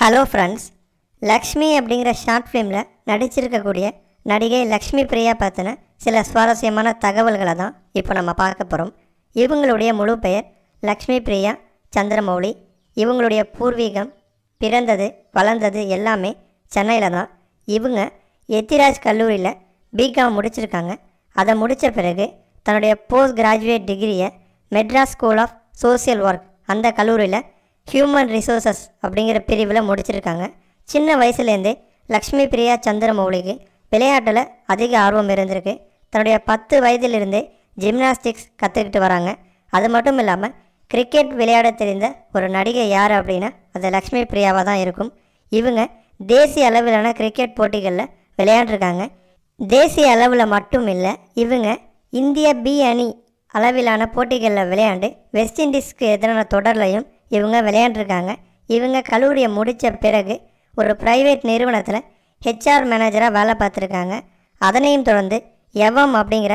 hello friends Lakshmi அப்படிங்கிற short ஃபிலிமில் நடிச்சிருக்கக்கூடிய நடிகை லக்ஷ்மி பிரியா பற்றின சில சுவாரஸ்யமான தகவல்களை தான் இப்போ நம்ம பார்க்க போகிறோம் இவங்களுடைய முழு பெயர் லக்ஷ்மி பிரியா சந்திரமௌலி இவங்களுடைய பூர்வீகம் பிறந்தது வளர்ந்தது எல்லாமே சென்னையில் தான் இவங்க எத்திராஜ் கல்லூரியில் பிகாம் முடிச்சிருக்காங்க அதை முடித்த பிறகு தன்னுடைய போஸ்ட் கிராஜுவேட் டிகிரியை Madras school of social work அந்த கல்லூரியில் ஹியூமன் ரிசோர்சஸ் அப்படிங்கிற பிரிவில் முடிச்சிருக்காங்க சின்ன வயசுலேருந்தே லக்ஷ்மி பிரியா சந்திரமௌலிக்கு விளையாட்டில் அதிக ஆர்வம் இருந்திருக்கு தன்னுடைய பத்து வயதிலிருந்தே ஜிம்னாஸ்டிக்ஸ் கற்றுக்கிட்டு வராங்க அது மட்டும் இல்லாமல் கிரிக்கெட் விளையாட தெரிந்த ஒரு நடிகை யார் அப்படின்னா அது லக்ஷ்மி பிரியாவாக தான் இருக்கும் இவங்க தேசிய அளவிலான கிரிக்கெட் போட்டிகளில் விளையாண்டுருக்காங்க தேசிய அளவில் மட்டும் இல்லை இவங்க இந்திய பி அணி அளவிலான போட்டிகளில் விளையாண்டு வெஸ்ட் இண்டீஸ்க்கு எதிரான தொடர்லையும் இவங்க விளையாண்டுருக்காங்க இவங்க கல்லூரியை முடித்த பிறகு ஒரு ப்ரைவேட் நிறுவனத்தில் ஹெச்ஆர் மேனேஜராக வேலை பார்த்துருக்காங்க அதனையும் தொடர்ந்து எவம் அப்படிங்கிற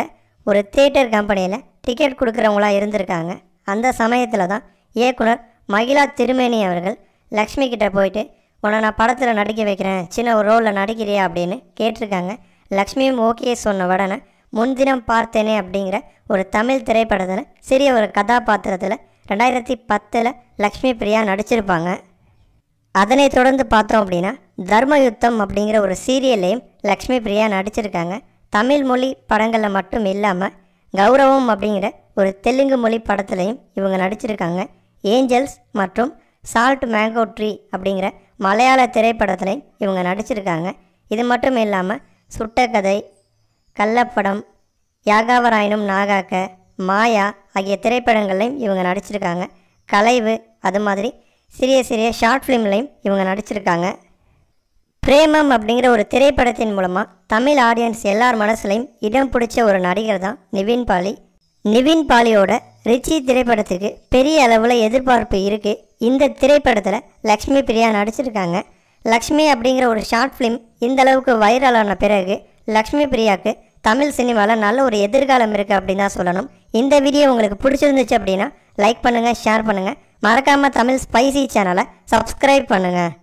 ஒரு தியேட்டர் கம்பெனியில் டிக்கெட் கொடுக்குறவங்களா இருந்திருக்காங்க அந்த சமயத்தில் தான் இயக்குனர் மகிழா திருமேனி அவர்கள் லக்ஷ்மி கிட்டே போயிட்டு உன்னை நான் படத்தில் நடிக்க வைக்கிறேன் சின்ன ஒரு ரோலில் நடிக்கிறியா அப்படின்னு கேட்டிருக்காங்க லக்ஷ்மியும் ஓகே சொன்ன உடனே முன்தினம் பார்த்தேனே அப்படிங்கிற ஒரு தமிழ் திரைப்படத்தில் சிறிய ஒரு கதாபாத்திரத்தில் ரெண்டாயிரத்தி பத்தில் லக்ஷ்மி பிரியா நடிச்சிருப்பாங்க அதனை தொடர்ந்து பார்த்தோம் அப்படின்னா தர்மயுத்தம் அப்படிங்கிற ஒரு சீரியல்லையும் லக்ஷ்மி பிரியா நடிச்சிருக்காங்க தமிழ் மொழி படங்களில் மட்டும் இல்லாமல் கௌரவம் அப்படிங்கிற ஒரு தெலுங்கு மொழி படத்துலையும் இவங்க நடிச்சிருக்காங்க ஏஞ்சல்ஸ் மற்றும் சால்ட் மேங்கோ ட்ரீ அப்படிங்கிற மலையாள திரைப்படத்துலையும் இவங்க நடிச்சிருக்காங்க இது மட்டும் இல்லாமல் சுட்டக்கதை கள்ளப்படம் யாகாவராயனும் நாகாக்க மாயா ஆகிய திரைப்படங்கள்லையும் இவங்க நடிச்சிருக்காங்க கலைவு அது மாதிரி சிறிய சிறிய ஷார்ட் ஃபிலிம்லையும் இவங்க நடிச்சிருக்காங்க பிரேமம் அப்படிங்கிற ஒரு திரைப்படத்தின் மூலமாக தமிழ் ஆடியன்ஸ் எல்லார் மனசுலையும் இடம் பிடிச்ச ஒரு நடிகர் தான் நிவின் பாலி நிவின் பாலியோட ரிச்சி திரைப்படத்துக்கு பெரிய அளவில் எதிர்பார்ப்பு இருக்குது இந்த திரைப்படத்தில் லக்ஷ்மி பிரியா நடிச்சிருக்காங்க லக்ஷ்மி அப்படிங்கிற ஒரு ஷார்ட் ஃபிலிம் இந்த அளவுக்கு வைரலான பிறகு லக்ஷ்மி பிரியாவுக்கு தமிழ் சினிமாவில் நல்ல ஒரு எதிர்காலம் இருக்குது அப்படின்னு தான் சொல்லணும் இந்த வீடியோ உங்களுக்கு பிடிச்சிருந்துச்சு அப்படின்னா லைக் பண்ணுங்கள் ஷேர் பண்ணுங்கள் மறக்காமல் தமிழ் ஸ்பைசி சேனலை சப்ஸ்கிரைப் பண்ணுங்கள்